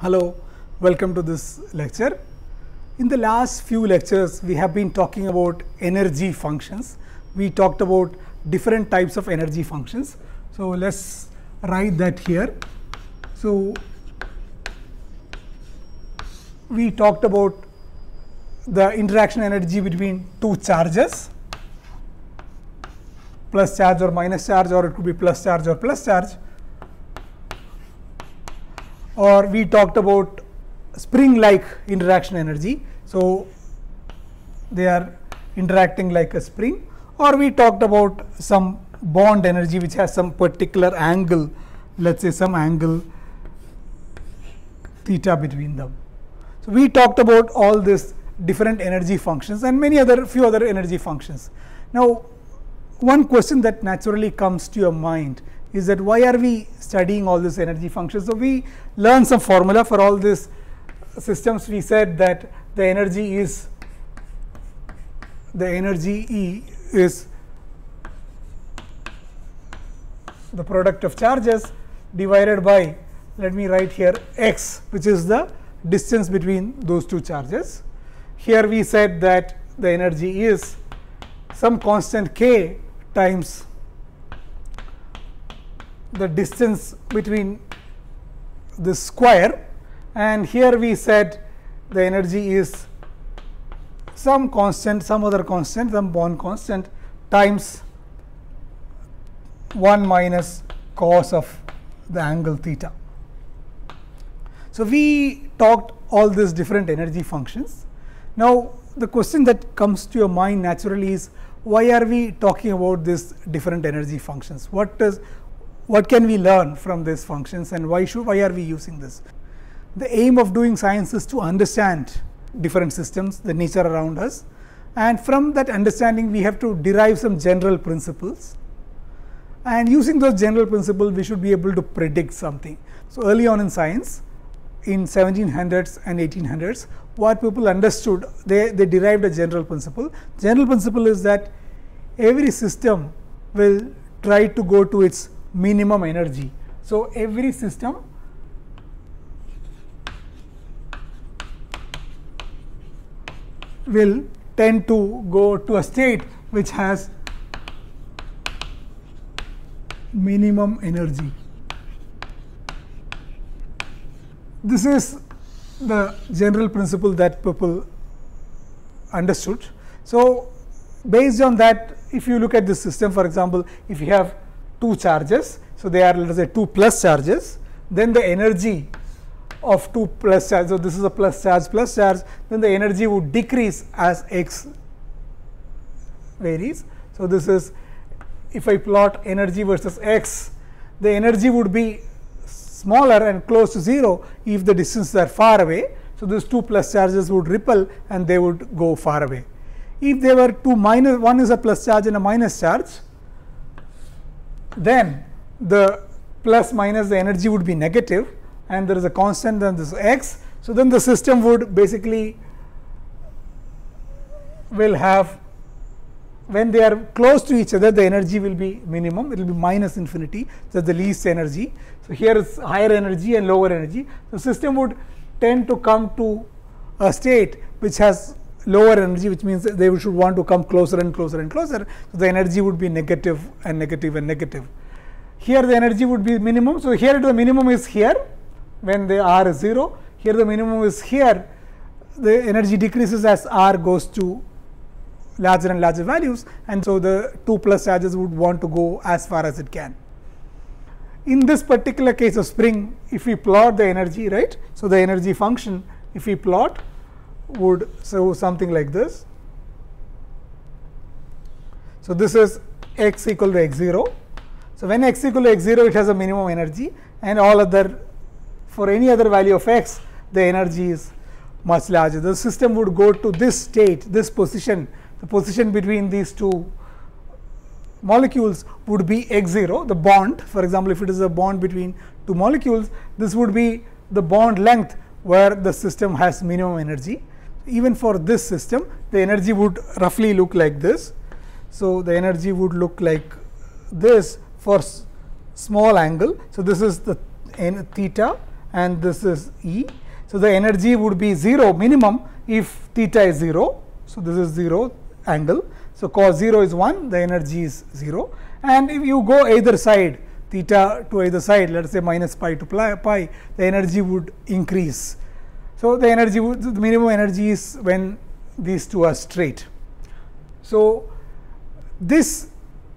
Hello, welcome to this lecture. In the last few lectures, we have been talking about energy functions. We talked about different types of energy functions. So, let us write that here. So, we talked about the interaction energy between two charges plus charge or minus charge or it could be plus charge or plus charge or we talked about spring like interaction energy. So, they are interacting like a spring or we talked about some bond energy which has some particular angle let us say some angle theta between them. So, we talked about all these different energy functions and many other few other energy functions. Now, one question that naturally comes to your mind is that why are we studying all this energy function? So, we learn some formula for all these systems. We said that the energy is the energy E is the product of charges divided by let me write here x which is the distance between those two charges. Here we said that the energy is some constant k times the distance between the square and here we said the energy is some constant some other constant some bond constant times 1 minus cos of the angle theta. So, we talked all these different energy functions. Now, the question that comes to your mind naturally is why are we talking about these different energy functions? What does what can we learn from these functions and why should why are we using this the aim of doing science is to understand different systems the nature around us and from that understanding we have to derive some general principles and using those general principles we should be able to predict something so early on in science in 1700s and 1800s what people understood they, they derived a general principle general principle is that every system will try to go to its minimum energy. So, every system will tend to go to a state which has minimum energy. This is the general principle that people understood. So, based on that if you look at the system for example, if you have two charges. So, they are let us say 2 plus charges, then the energy of 2 plus charge. So, this is a plus charge plus charge, then the energy would decrease as x varies. So, this is if I plot energy versus x, the energy would be smaller and close to 0 if the distances are far away. So, these 2 plus charges would ripple and they would go far away. If they were 2 minus, one is a plus charge and a minus charge, then the plus minus the energy would be negative and there is a constant then this x. So, then the system would basically will have when they are close to each other the energy will be minimum it will be minus infinity so the least energy. So, here is higher energy and lower energy. The system would tend to come to a state which has lower energy which means they should want to come closer and closer and closer. So, the energy would be negative and negative and negative. Here the energy would be minimum. So, here the minimum is here when the r is 0, here the minimum is here the energy decreases as r goes to larger and larger values and so the 2 plus charges would want to go as far as it can. In this particular case of spring if we plot the energy right. So, the energy function if we plot would show something like this. So, this is x equal to x0. So, when x equal to x0 it has a minimum energy and all other for any other value of x the energy is much larger. The system would go to this state, this position, the position between these two molecules would be x0, the bond. For example, if it is a bond between two molecules, this would be the bond length where the system has minimum energy even for this system the energy would roughly look like this. So, the energy would look like this for small angle. So, this is the theta and this is E. So, the energy would be 0 minimum if theta is 0. So, this is 0 angle. So, cos 0 is 1 the energy is 0 and if you go either side theta to either side let us say minus pi to pi the energy would increase. So, the energy the minimum energy is when these two are straight. So, this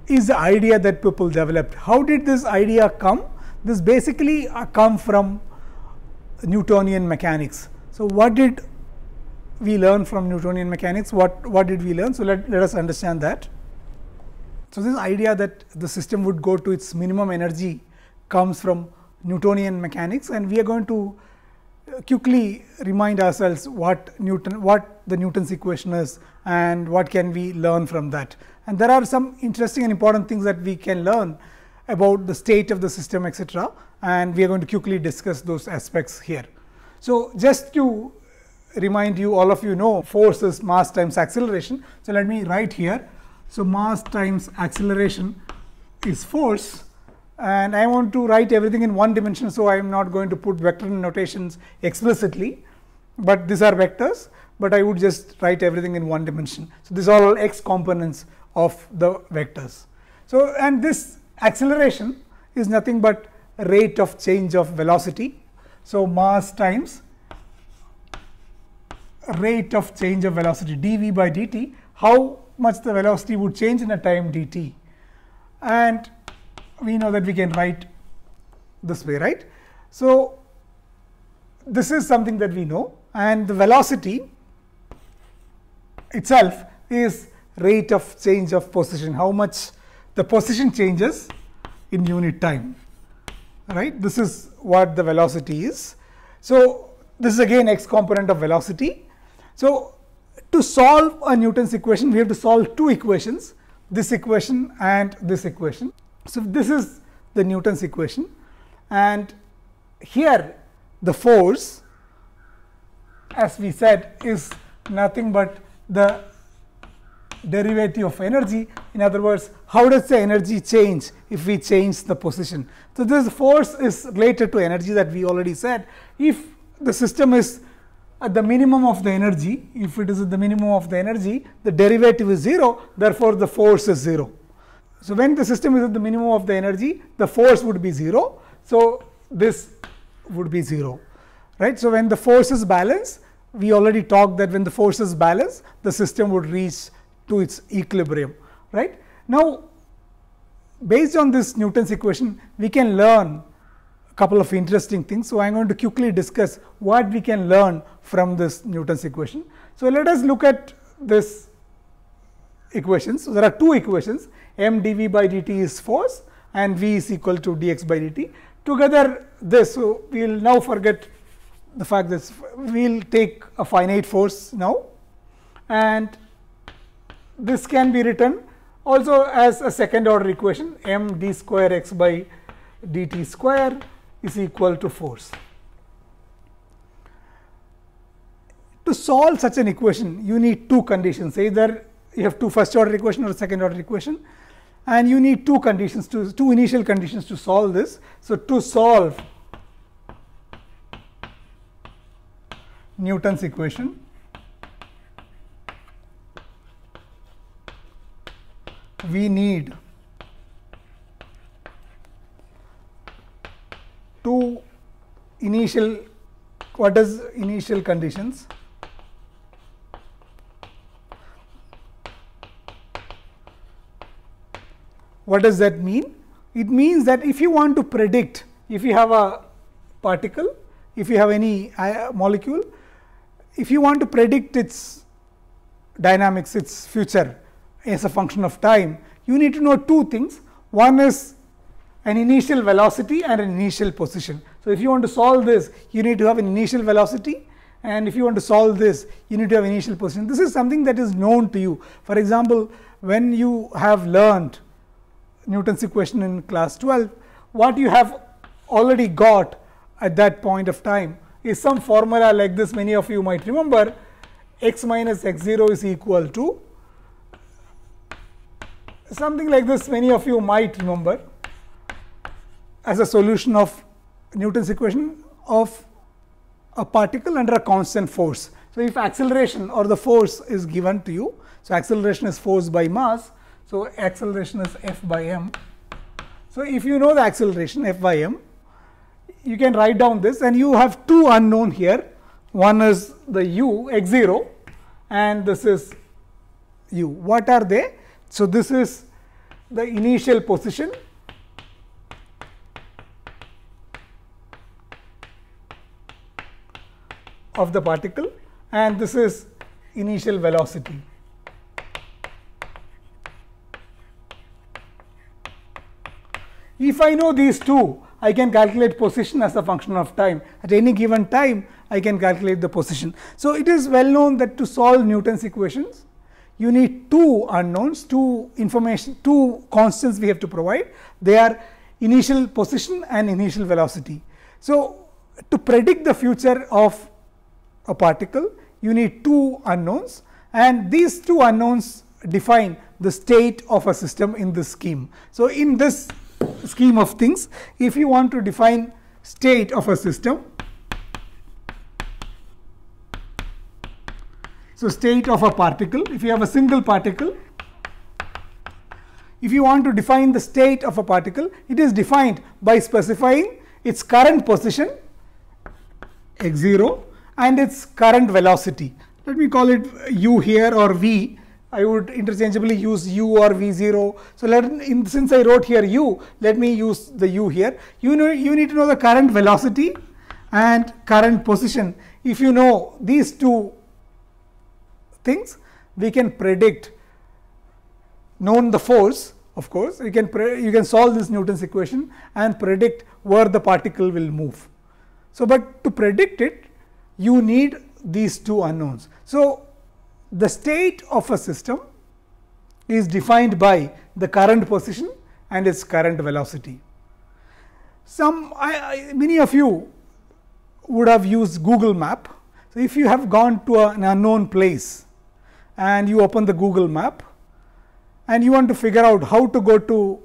is the idea that people developed. How did this idea come? This basically uh, come from Newtonian mechanics. So, what did we learn from Newtonian mechanics? What, what did we learn? So, let, let us understand that. So, this idea that the system would go to its minimum energy comes from Newtonian mechanics and we are going to quickly remind ourselves what Newton, what the Newton's equation is and what can we learn from that. And there are some interesting and important things that we can learn about the state of the system etc. and we are going to quickly discuss those aspects here. So, just to remind you all of you know force is mass times acceleration. So, let me write here. So, mass times acceleration is force and I want to write everything in one dimension. So, I am not going to put vector notations explicitly, but these are vectors, but I would just write everything in one dimension. So, these are all x components of the vectors. So, and this acceleration is nothing but rate of change of velocity. So, mass times rate of change of velocity dv by dt, how much the velocity would change in a time dt. And we know that we can write this way right. So, this is something that we know and the velocity itself is rate of change of position how much the position changes in unit time right this is what the velocity is. So, this is again x component of velocity. So, to solve a Newton's equation we have to solve two equations this equation and this equation. So, this is the Newton's equation and here the force as we said is nothing but the derivative of energy. In other words, how does the energy change if we change the position? So, this force is related to energy that we already said. If the system is at the minimum of the energy, if it is at the minimum of the energy, the derivative is 0, therefore, the force is 0. So, when the system is at the minimum of the energy, the force would be 0. So, this would be 0. right? So, when the force is balanced, we already talked that when the force is balanced, the system would reach to its equilibrium. right? Now, based on this Newton's equation, we can learn a couple of interesting things. So, I am going to quickly discuss what we can learn from this Newton's equation. So, let us look at this equation. So, there are two equations m dv by dt is force and v is equal to dx by dt. Together this, so we will now forget the fact that we will take a finite force now and this can be written also as a second order equation m d square x by dt square is equal to force. To solve such an equation, you need two conditions either you have two first order equation or second order equation and you need two conditions to two initial conditions to solve this. So, to solve Newton's equation we need two initial what is initial conditions What does that mean? It means that if you want to predict, if you have a particle, if you have any uh, molecule, if you want to predict its dynamics, its future as a function of time, you need to know two things. One is an initial velocity and an initial position. So, if you want to solve this, you need to have an initial velocity and if you want to solve this, you need to have initial position. This is something that is known to you. For example, when you have learned Newton's equation in class 12, what you have already got at that point of time is some formula like this many of you might remember x minus x 0 is equal to something like this many of you might remember as a solution of Newton's equation of a particle under a constant force. So, if acceleration or the force is given to you, so acceleration is force by mass, so, acceleration is f by m. So, if you know the acceleration f by m, you can write down this and you have two unknown here. One is the u x 0 and this is u. What are they? So, this is the initial position of the particle and this is initial velocity. If I know these two, I can calculate position as a function of time. At any given time, I can calculate the position. So, it is well known that to solve Newton's equations, you need two unknowns, two information, two constants we have to provide. They are initial position and initial velocity. So, to predict the future of a particle, you need two unknowns and these two unknowns define the state of a system in this scheme. So, in this scheme of things if you want to define state of a system. So, state of a particle if you have a single particle if you want to define the state of a particle it is defined by specifying its current position x0 and its current velocity let me call it u here or v I would interchangeably use u or v0. So, let in, since I wrote here u, let me use the u here. You know you need to know the current velocity and current position. If you know these two things, we can predict known the force of course, you can you can solve this Newton's equation and predict where the particle will move. So, but to predict it you need these two unknowns. So, the state of a system is defined by the current position and its current velocity. Some I, I, many of you would have used Google map. So, if you have gone to a, an unknown place and you open the Google map and you want to figure out how to go to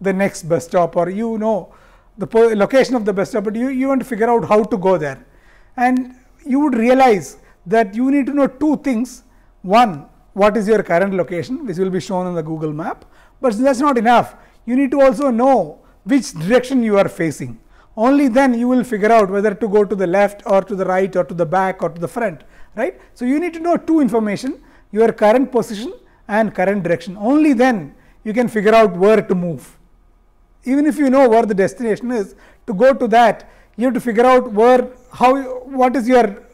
the next bus stop or you know the location of the bus stop, but you, you want to figure out how to go there. And you would realize that you need to know two things one, what is your current location, which will be shown on the Google map, but that's not enough. You need to also know which direction you are facing. Only then you will figure out whether to go to the left or to the right or to the back or to the front, right. So, you need to know two information, your current position and current direction. Only then you can figure out where to move. Even if you know where the destination is, to go to that, you have to figure out where, how, what is your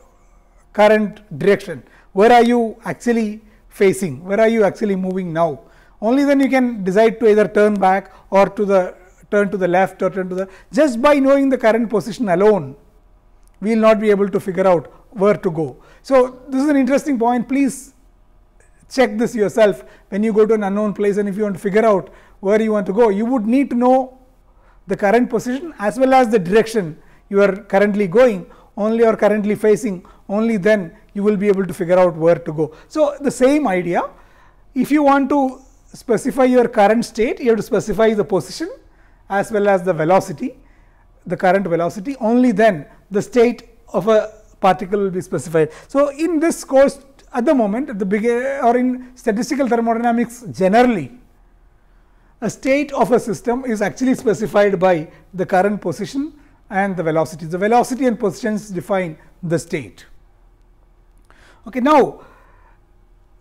current direction where are you actually facing, where are you actually moving now. Only then you can decide to either turn back or to the turn to the left or turn to the just by knowing the current position alone we will not be able to figure out where to go. So, this is an interesting point please check this yourself when you go to an unknown place and if you want to figure out where you want to go you would need to know the current position as well as the direction you are currently going only or currently facing only then you will be able to figure out where to go. So, the same idea if you want to specify your current state you have to specify the position as well as the velocity the current velocity only then the state of a particle will be specified. So, in this course at the moment at the big or in statistical thermodynamics generally a state of a system is actually specified by the current position and the velocity. The velocity and positions define the state. Okay. Now,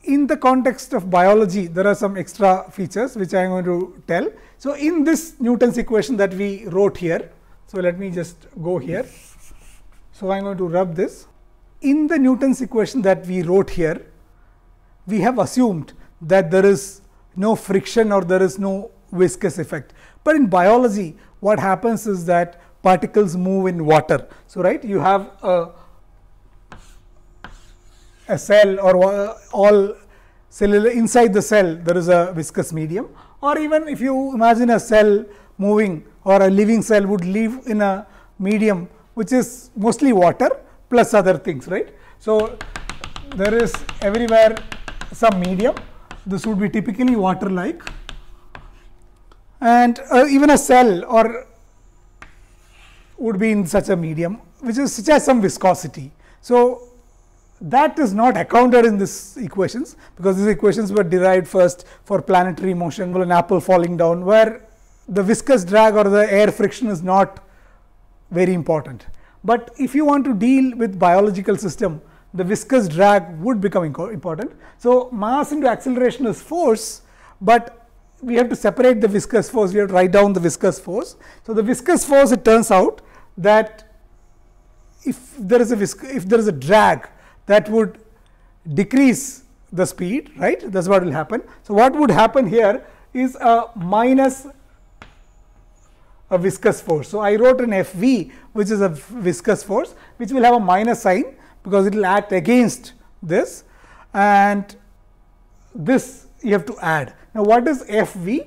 in the context of biology, there are some extra features which I am going to tell. So, in this Newton's equation that we wrote here, so let me just go here. So, I am going to rub this. In the Newton's equation that we wrote here, we have assumed that there is no friction or there is no viscous effect. But in biology, what happens is that particles move in water. So, right you have a a cell or all cellular inside the cell there is a viscous medium or even if you imagine a cell moving or a living cell would live in a medium which is mostly water plus other things right. So, there is everywhere some medium this would be typically water like and uh, even a cell or would be in such a medium which is such as some viscosity. So, that is not accounted in these equations because these equations were derived first for planetary motion well an apple falling down where the viscous drag or the air friction is not very important. But if you want to deal with biological system the viscous drag would become important. So, mass into acceleration is force, but we have to separate the viscous force we have to write down the viscous force. So, the viscous force it turns out that if there is a if there is a drag that would decrease the speed, right? That is what will happen. So, what would happen here is a minus a viscous force. So, I wrote an F v which is a viscous force which will have a minus sign because it will act against this and this you have to add. Now, what is F v?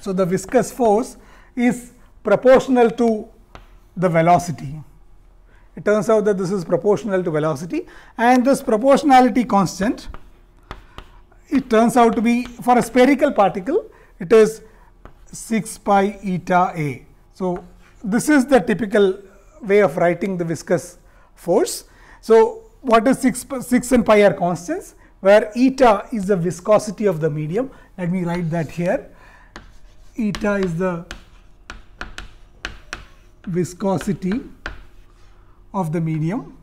So, the viscous force is proportional to the velocity. It turns out that this is proportional to velocity and this proportionality constant, it turns out to be for a spherical particle, it is 6 pi eta a. So, this is the typical way of writing the viscous force. So, what is 6, 6 and pi are constants where eta is the viscosity of the medium. Let me write that here. Eta is the viscosity of the medium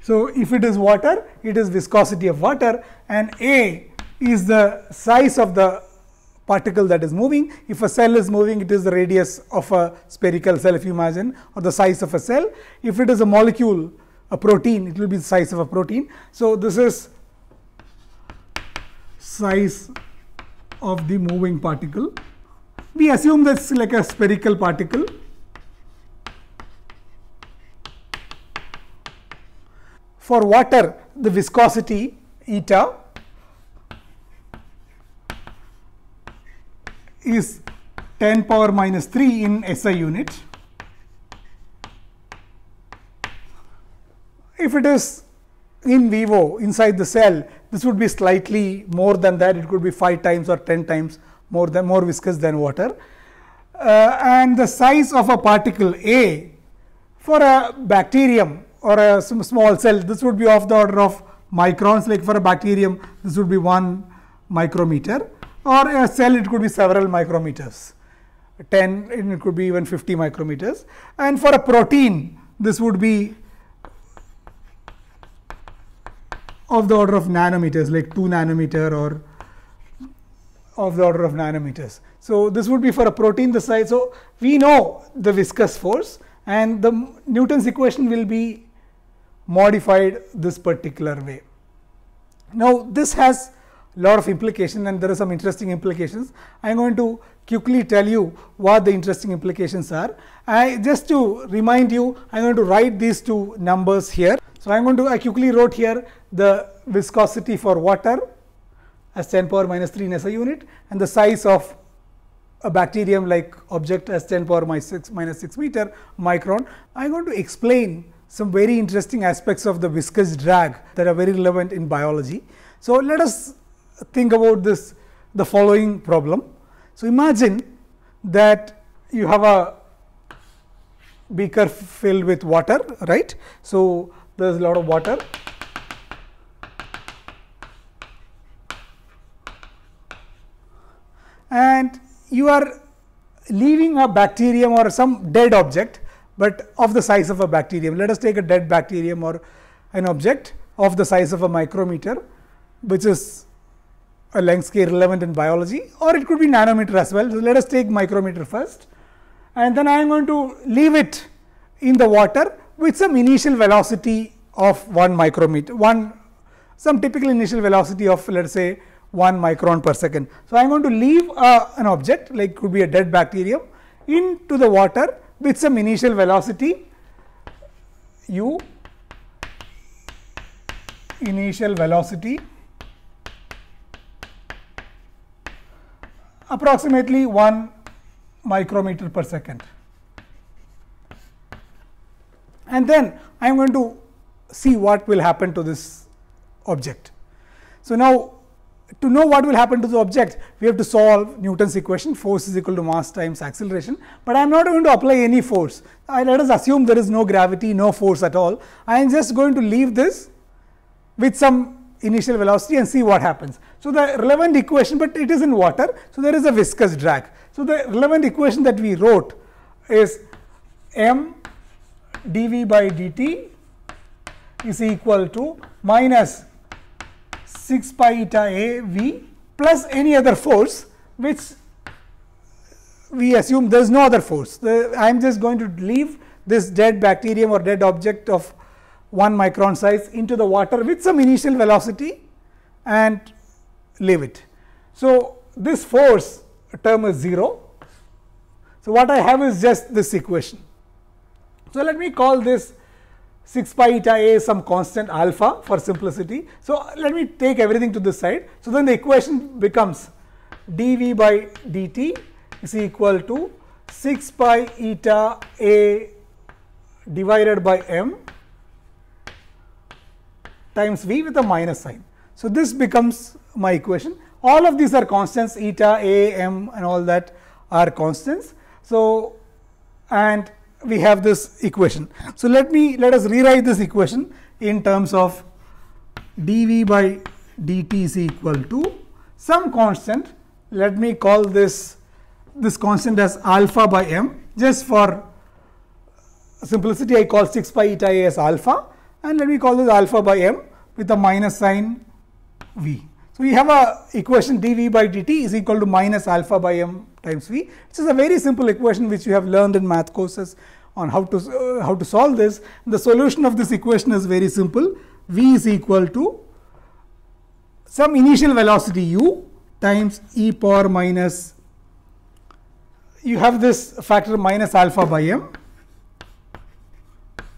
So if it is water, it is viscosity of water and A is the size of the particle that is moving. If a cell is moving, it is the radius of a spherical cell if you imagine or the size of a cell. If it is a molecule, a protein, it will be the size of a protein. So this is size of the moving particle we assume this like a spherical particle for water the viscosity eta is 10 power minus 3 in SI unit. If it is in vivo inside the cell, this would be slightly more than that, it could be 5 times or 10 times more than more viscous than water uh, and the size of a particle A for a bacterium or a small cell this would be of the order of microns like for a bacterium this would be 1 micrometer or a cell it could be several micrometers 10 it could be even 50 micrometers and for a protein this would be of the order of nanometers like 2 nanometer or of the order of nanometers. So, this would be for a protein the size. So, we know the viscous force and the Newton's equation will be modified this particular way. Now, this has lot of implication and there are some interesting implications. I am going to quickly tell you what the interesting implications are. I just to remind you, I am going to write these two numbers here. So, I am going to I quickly wrote here the viscosity for water as 10 power minus 3 in SI unit and the size of a bacterium like object as 10 power minus 6 minus 6 meter micron. I am going to explain some very interesting aspects of the viscous drag that are very relevant in biology. So, let us think about this the following problem. So, imagine that you have a beaker filled with water right. So, there is a lot of water and you are leaving a bacterium or some dead object, but of the size of a bacterium. Let us take a dead bacterium or an object of the size of a micrometer, which is a length scale relevant in biology or it could be nanometer as well. So, let us take micrometer first and then I am going to leave it in the water with some initial velocity of 1 micrometer, 1 some typical initial velocity of let us say 1 micron per second. So, I am going to leave an object like could be a dead bacterium into the water with some initial velocity u initial velocity approximately 1 micrometer per second. And then I am going to see what will happen to this object. So, now to know what will happen to the object, we have to solve Newton's equation force is equal to mass times acceleration, but I am not going to apply any force. I let us assume there is no gravity, no force at all. I am just going to leave this with some initial velocity and see what happens. So, the relevant equation, but it is in water. So, there is a viscous drag. So, the relevant equation that we wrote is m dv by dt is equal to minus 6 pi eta a v plus any other force which we assume there is no other force. The, I am just going to leave this dead bacterium or dead object of 1 micron size into the water with some initial velocity and leave it. So, this force term is 0. So, what I have is just this equation. So, let me call this 6 pi eta a is some constant alpha for simplicity. So, let me take everything to this side. So, then the equation becomes dv by dt is equal to 6 pi eta a divided by m times v with a minus sign. So, this becomes my equation. All of these are constants eta, a, m and all that are constants. So, and we have this equation. So, let me let us rewrite this equation in terms of dv by dt is equal to some constant. Let me call this this constant as alpha by m just for simplicity I call 6 pi eta a as alpha and let me call this alpha by m with a minus sign v. So, we have a equation dv by dt is equal to minus alpha by m times V. This is a very simple equation which you have learned in math courses on how to uh, how to solve this. The solution of this equation is very simple. V is equal to some initial velocity u times e power minus you have this factor minus alpha by m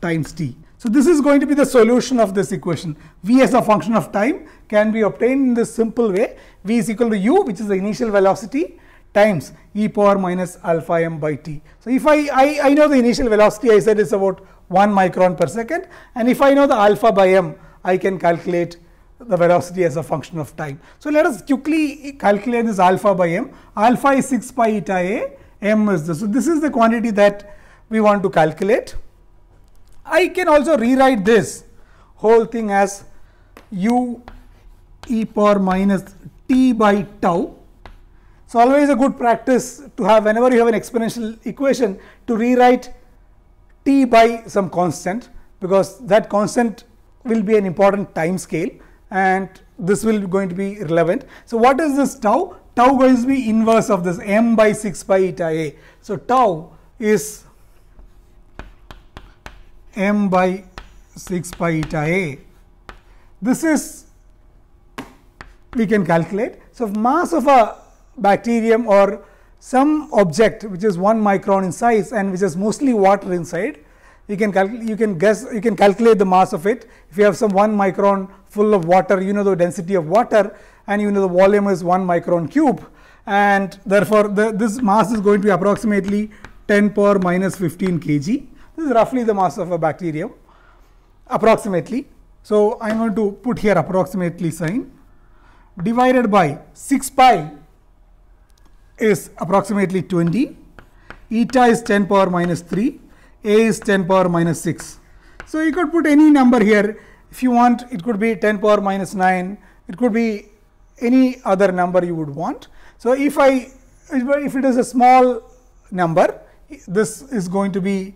times t. So, this is going to be the solution of this equation. V as a function of time can be obtained in this simple way. V is equal to u, which is the initial velocity times e power minus alpha m by t. So, if I, I, I know the initial velocity I said is about 1 micron per second and if I know the alpha by m I can calculate the velocity as a function of time. So, let us quickly calculate this alpha by m alpha is 6 pi eta a m is this. So, this is the quantity that we want to calculate. I can also rewrite this whole thing as u e power minus t by tau so, always a good practice to have whenever you have an exponential equation to rewrite t by some constant because that constant will be an important time scale and this will be going to be relevant. So, what is this tau? Tau going to be inverse of this m by 6 pi eta a. So, tau is m by 6 pi eta a. This is we can calculate. So, mass of a bacterium or some object which is 1 micron in size and which is mostly water inside, you can you can guess you can calculate the mass of it. If you have some 1 micron full of water, you know the density of water and you know the volume is 1 micron cube and therefore, the, this mass is going to be approximately 10 power minus 15 kg. This is roughly the mass of a bacterium approximately. So, I am going to put here approximately sign divided by 6 pi is approximately 20, eta is 10 power minus 3, a is 10 power minus 6. So, you could put any number here if you want it could be 10 power minus 9, it could be any other number you would want. So, if I if it is a small number this is going to be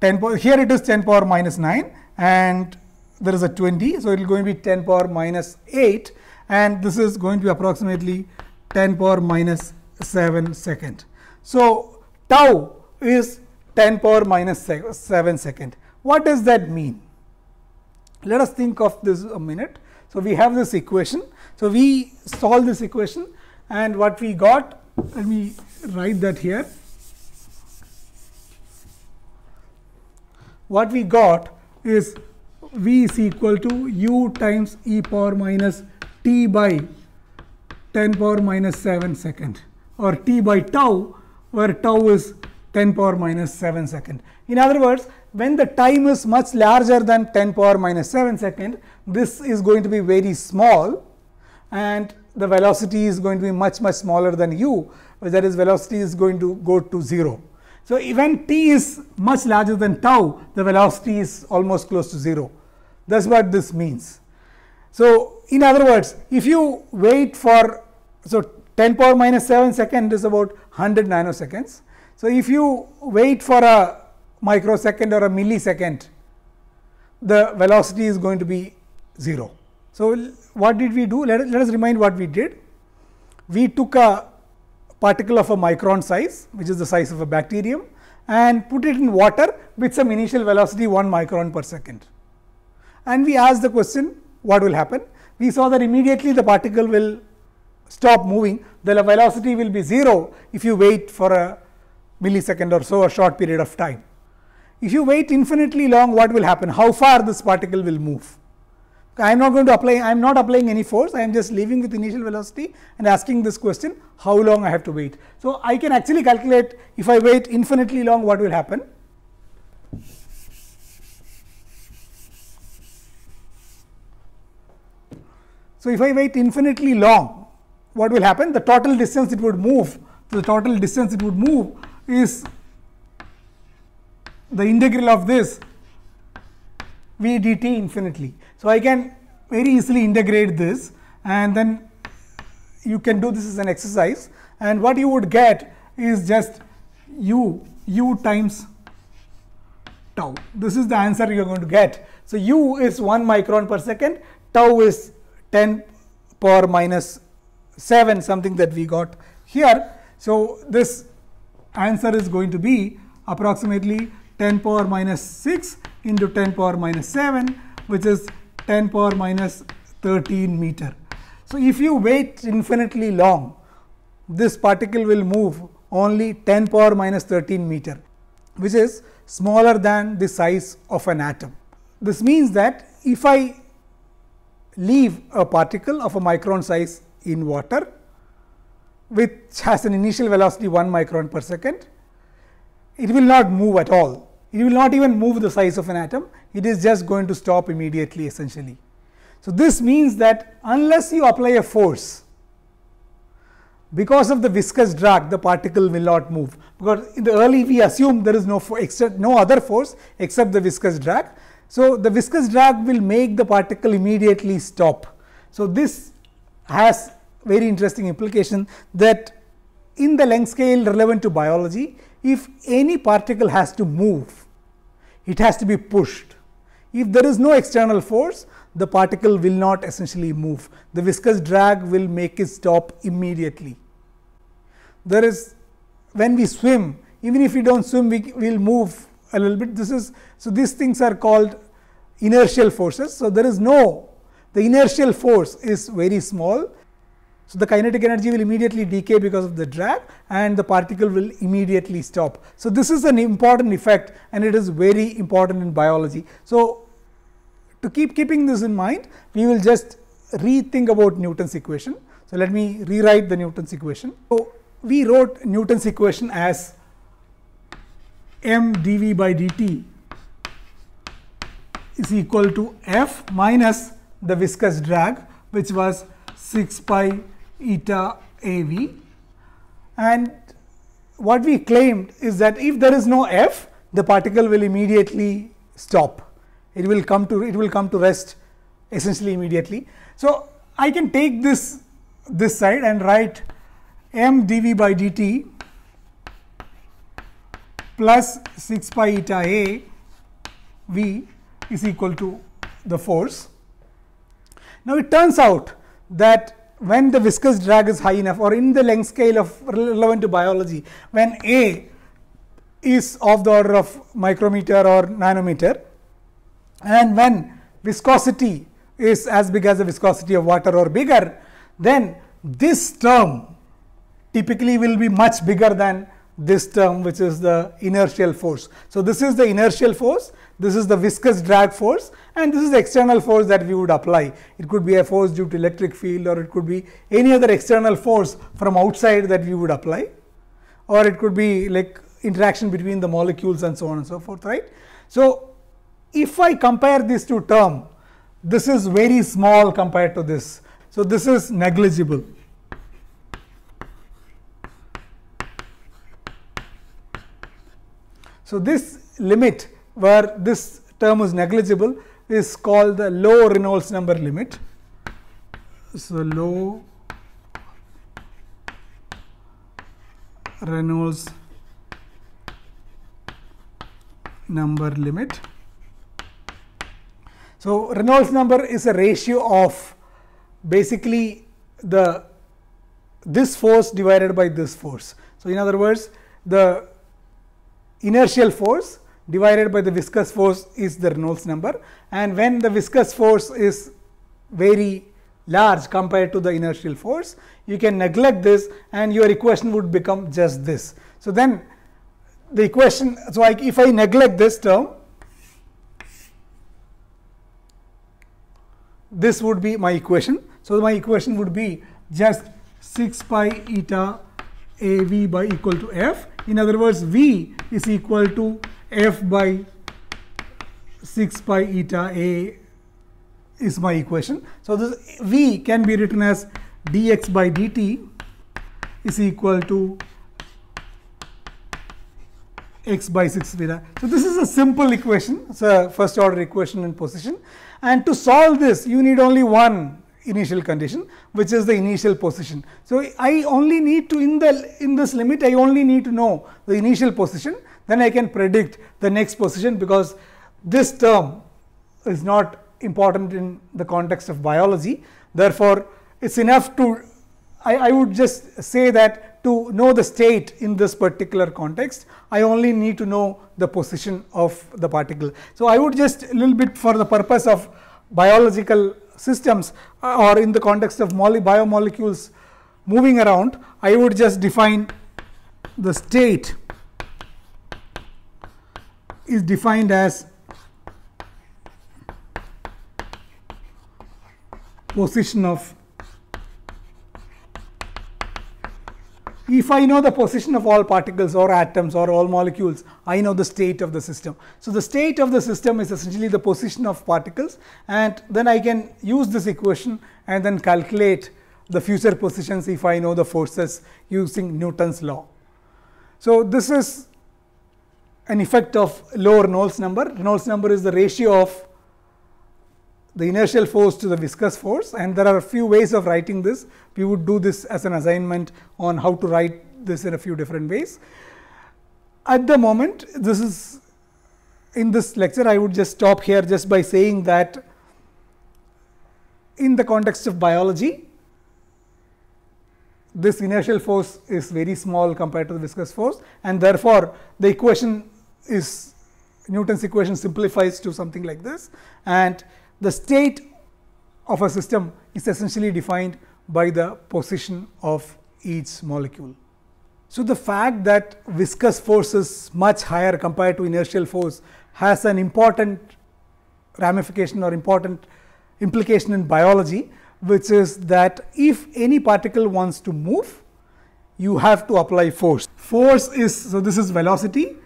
10 power here it is 10 power minus 9 and there is a 20. So, it is going to be 10 power minus 8 and this is going to be approximately 10 power minus 7 second. So, tau is 10 power 7 second. What does that mean? Let us think of this a minute. So, we have this equation. So, we solve this equation and what we got, let me write that here. What we got is V is equal to u times e power minus t by 10 power minus 7 second or t by tau where tau is 10 power minus 7 second. In other words, when the time is much larger than 10 power minus 7 second, this is going to be very small and the velocity is going to be much much smaller than u, that is velocity is going to go to 0. So, when t is much larger than tau, the velocity is almost close to 0. That is what this means. So, in other words, if you wait for, so 10 power minus 7 second is about 100 nanoseconds. So, if you wait for a microsecond or a millisecond, the velocity is going to be 0. So, what did we do? Let, let us remind what we did. We took a particle of a micron size, which is the size of a bacterium and put it in water with some initial velocity 1 micron per second. And we asked the question, what will happen? We saw that immediately the particle will stop moving the velocity will be 0 if you wait for a millisecond or so a short period of time. If you wait infinitely long what will happen how far this particle will move. I am not going to apply I am not applying any force I am just leaving with initial velocity and asking this question how long I have to wait. So, I can actually calculate if I wait infinitely long what will happen. So, if I wait infinitely long what will happen the total distance it would move the total distance it would move is the integral of this v dt infinitely. So, I can very easily integrate this and then you can do this as an exercise and what you would get is just u u times tau. This is the answer you are going to get. So, u is 1 micron per second, tau is 10 power minus 7 something that we got here. So, this answer is going to be approximately 10 power minus 6 into 10 power minus 7 which is 10 power minus 13 meter. So, if you wait infinitely long this particle will move only 10 power minus 13 meter which is smaller than the size of an atom. This means that if I leave a particle of a micron size in water which has an initial velocity 1 micron per second. It will not move at all. It will not even move the size of an atom. It is just going to stop immediately essentially. So, this means that unless you apply a force because of the viscous drag the particle will not move because in the early we assume there is no except no other force except the viscous drag. So, the viscous drag will make the particle immediately stop. So, this has very interesting implication that in the length scale relevant to biology, if any particle has to move, it has to be pushed. If there is no external force, the particle will not essentially move. The viscous drag will make it stop immediately. There is when we swim, even if we do not swim, we will move a little bit. This is so these things are called inertial forces. So, there is no the inertial force is very small. So, the kinetic energy will immediately decay because of the drag and the particle will immediately stop. So, this is an important effect and it is very important in biology. So, to keep keeping this in mind, we will just rethink about Newton's equation. So, let me rewrite the Newton's equation. So, we wrote Newton's equation as m dv by dt is equal to f minus the viscous drag which was 6 pi eta AV. And what we claimed is that if there is no F, the particle will immediately stop. It will come to it will come to rest essentially immediately. So, I can take this this side and write m dv by dt plus 6 pi eta a v is equal to the force now, it turns out that when the viscous drag is high enough or in the length scale of relevant to biology, when A is of the order of micrometer or nanometer and when viscosity is as big as the viscosity of water or bigger, then this term typically will be much bigger than this term which is the inertial force. So, this is the inertial force this is the viscous drag force and this is the external force that we would apply. It could be a force due to electric field or it could be any other external force from outside that we would apply or it could be like interaction between the molecules and so on and so forth, right. So, if I compare these two term, this is very small compared to this. So, this is negligible. So, this limit where this term is negligible is called the low Reynolds number limit. So, low Reynolds number limit. So, Reynolds number is a ratio of basically the this force divided by this force. So, in other words the inertial force divided by the viscous force is the Reynolds number and when the viscous force is very large compared to the inertial force, you can neglect this and your equation would become just this. So, then the equation, so I, if I neglect this term, this would be my equation. So, my equation would be just 6 pi eta a v by equal to f. In other words, v is equal to f by 6 pi eta a is my equation. So, this v can be written as dx by dt is equal to x by 6 theta. So, this is a simple equation, it is a first order equation in position and to solve this you need only one initial condition which is the initial position. So, I only need to in the in this limit I only need to know the initial position then I can predict the next position because this term is not important in the context of biology. Therefore, it is enough to I, I would just say that to know the state in this particular context, I only need to know the position of the particle. So, I would just a little bit for the purpose of biological systems uh, or in the context of biomolecules moving around, I would just define the state is defined as position of if I know the position of all particles or atoms or all molecules, I know the state of the system. So, the state of the system is essentially the position of particles and then I can use this equation and then calculate the future positions if I know the forces using Newton's law. So, this is an effect of low Reynolds number. Reynolds number is the ratio of the inertial force to the viscous force and there are a few ways of writing this. We would do this as an assignment on how to write this in a few different ways. At the moment, this is in this lecture I would just stop here just by saying that in the context of biology, this inertial force is very small compared to the viscous force and therefore, the equation is Newton's equation simplifies to something like this and the state of a system is essentially defined by the position of each molecule. So, the fact that viscous force is much higher compared to inertial force has an important ramification or important implication in biology, which is that if any particle wants to move, you have to apply force. Force is, so this is velocity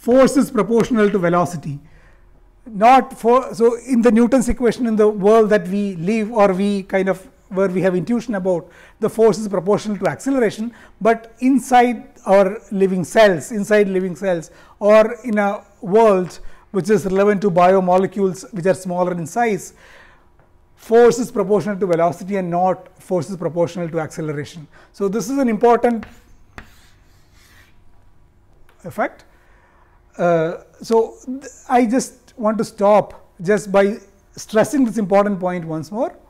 force is proportional to velocity not for so in the newton's equation in the world that we live or we kind of where we have intuition about the force is proportional to acceleration but inside our living cells inside living cells or in a world which is relevant to biomolecules which are smaller in size force is proportional to velocity and not force is proportional to acceleration so this is an important effect uh, so, I just want to stop just by stressing this important point once more.